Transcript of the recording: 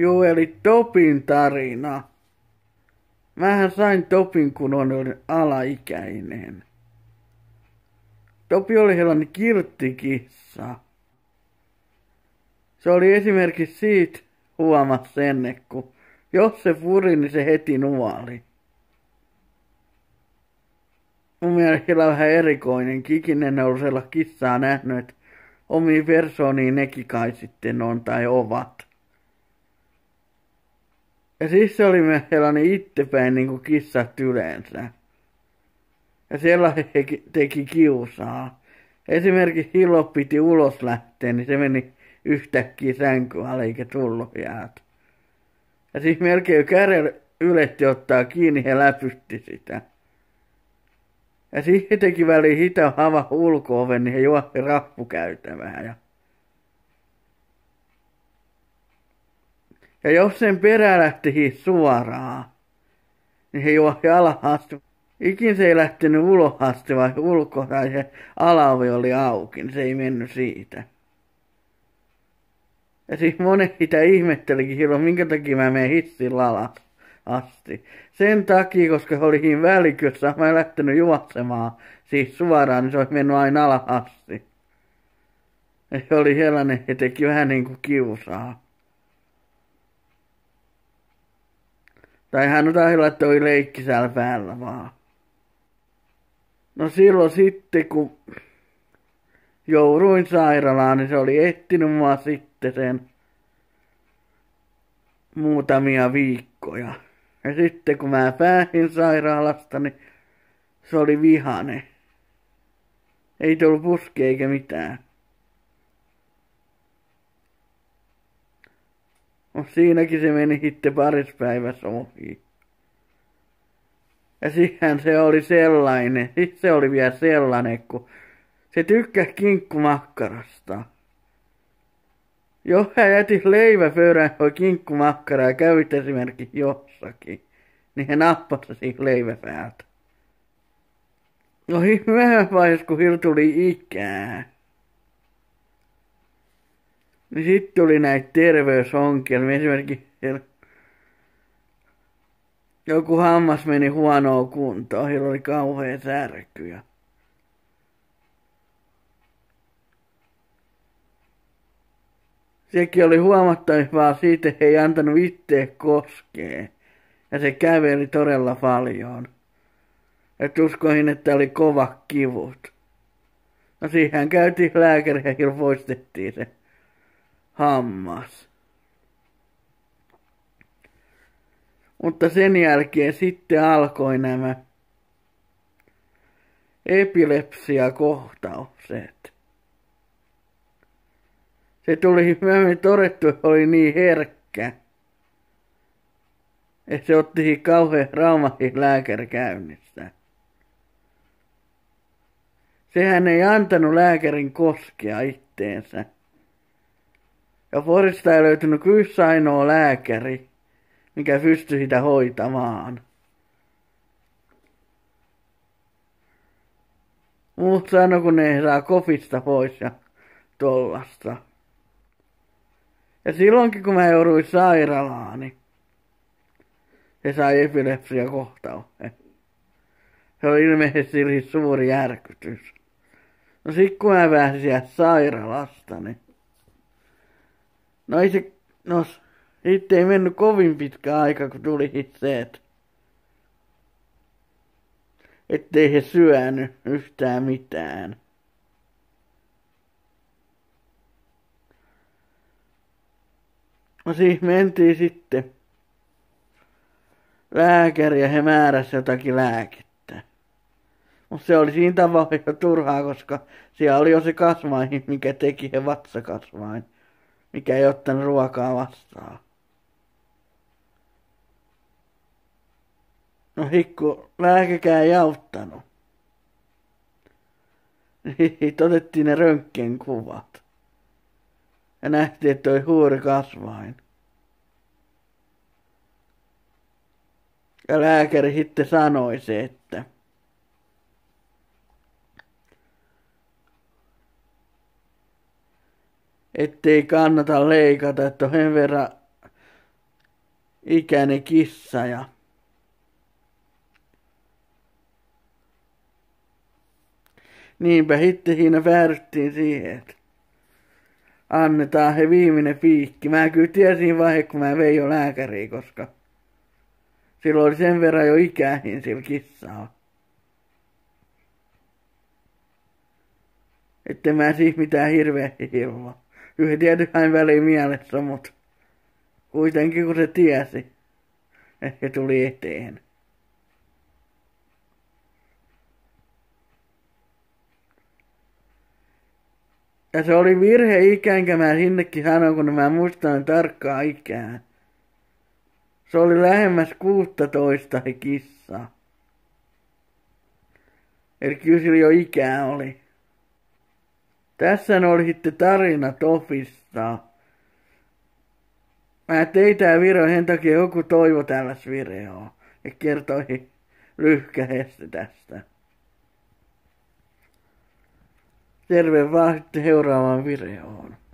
Joo, eli Topin tarina. Mähän sain Topin, kun olin alaikäinen. Topi oli sellainen kirttikissa. Se oli esimerkiksi siitä huomas sen, kun jos se furi, niin se heti nuoli. Mun mielestä on vähän erikoinen. Kikin en ollut sellaista kissaa nähnyt, että omiin persooniin nekin kai sitten on tai ovat. Ja siis oli ittepäin, niin niinku kissat yleensä. Ja siellä he teki kiusaa. Esimerkiksi Hilo piti ulos lähteä, niin se meni yhtäkkiä sänkyä, alle eikä tullut jäät. Ja siis melkein kärjellä yletti ottaa kiinni ja läpytti sitä. Ja siihen teki väliin hitaan hava ulko niin he juohti rappukäytävää ja Ja jos sen perä lähtikin suoraan, niin se juosi alhaasti. Ikin se ei lähtenyt ulohasti, vai ulko tai se alavi oli auki, niin se ei mennyt siitä. Ja siis monet sitä ihmettelikin silloin, minkä takia mä menen hissin alas asti. Sen takia, koska se oli siinä välikössä, mä en lähtenyt juoksemaan siis suoraan, niin se olisi mennyt aina alas asti. Ja se oli sellainen, että teki vähän niin kuin kiusaa. Tai hän on että oli leikki siellä päällä vaan. No silloin sitten, kun jouduin sairaalaan, niin se oli ehtinyt mua sitten sen muutamia viikkoja. Ja sitten kun mä pääsin sairaalasta, niin se oli vihane. Ei tullut puske eikä mitään. No siinäkin se meni sitten parissa päivässä ohi. Ja siihen se oli sellainen, siis se oli vielä sellainen, kun se tykkää kinkkumakkarasta. Jos hän jäti leiväpöydän kun kinkkumakkaraa ja kävi esimerkiksi jossakin, niin hän nappasi siihen leiväpäältä. No myöhemmin vaiheessa, kun hil tuli ikää, niin sitten tuli näitä terveysongelmia. Niin esimerkiksi joku hammas meni huonoa kuntoon, sillä oli kauhea särky. Ja... Sekin oli huomattavaa siitä, että ei antanut itse koskee. Ja se käveli todella paljon. Et uskoin, että oli kova kivut. No siihen käytiin lääkäri ja poistettiin se hammas. Mutta sen jälkeen sitten alkoi nämä epilepsiakohtaukset. Se tuli myöhemmin todettu, että oli niin herkkä, että se otti kauhean raumahin lääkärikäynnistä. Sehän ei antanut lääkärin koskea itteensä. Ja Porista ei löytynyt yksi ainoa lääkäri, mikä pystyi sitä hoitamaan. Muut sano, kun ne saa kofista pois ja tollasta. Ja silloinkin, kun mä jouduin sairaalaan, niin se sai epilepsia kohtauksen. Se oli ilmeisesti suuri järkytys. No sit kun mä pääsin sieltä sairaalasta, niin No ei se, no sitten ei mennyt kovin pitkä aika, kun tuli se, että ettei he syönyt yhtään mitään. No siis mentiin sitten lääkäri ja he määräsivät jotakin lääkettä. Mutta se oli siinä tavalla jo turhaa, koska siellä oli jo se kasvain, mikä teki he vatsakasvain mikä ei ottanut ruokaa vastaan. No hikku, lääkäkään ei auttanut. Niin otettiin ne röntgenkuvat. Ja nähtiin, että toi huuri kasvain. Ja lääkäri sitten sanoi se, että ettei kannata leikata, että on sen verran ikäinen kissa ja Niinpä sitten siinä päädyttiin siihen, että annetaan he viimeinen piikki. Mä kyllä tiesin vaihe, kun mä vein jo lääkäriin, koska silloin oli sen verran jo ikäihin sillä kissalla. Että mä siis mitään hirveä hilloa tietysti hän väli mielessä, mutta kuitenkin kun se tiesi, että se tuli eteen. Ja se oli virhe ikään, mä sinnekin sanoin, kun mä muistan tarkkaa ikää. Se oli lähemmäs 16 kissa. Eli kyllä sillä jo ikää oli. Tässä oli sitten tarina Tofista. Mä tein tää video, sen takia joku toivo tällas videoa. Ja kertoi lyhkähesti tästä. Terve vaan seuraavaan videoon.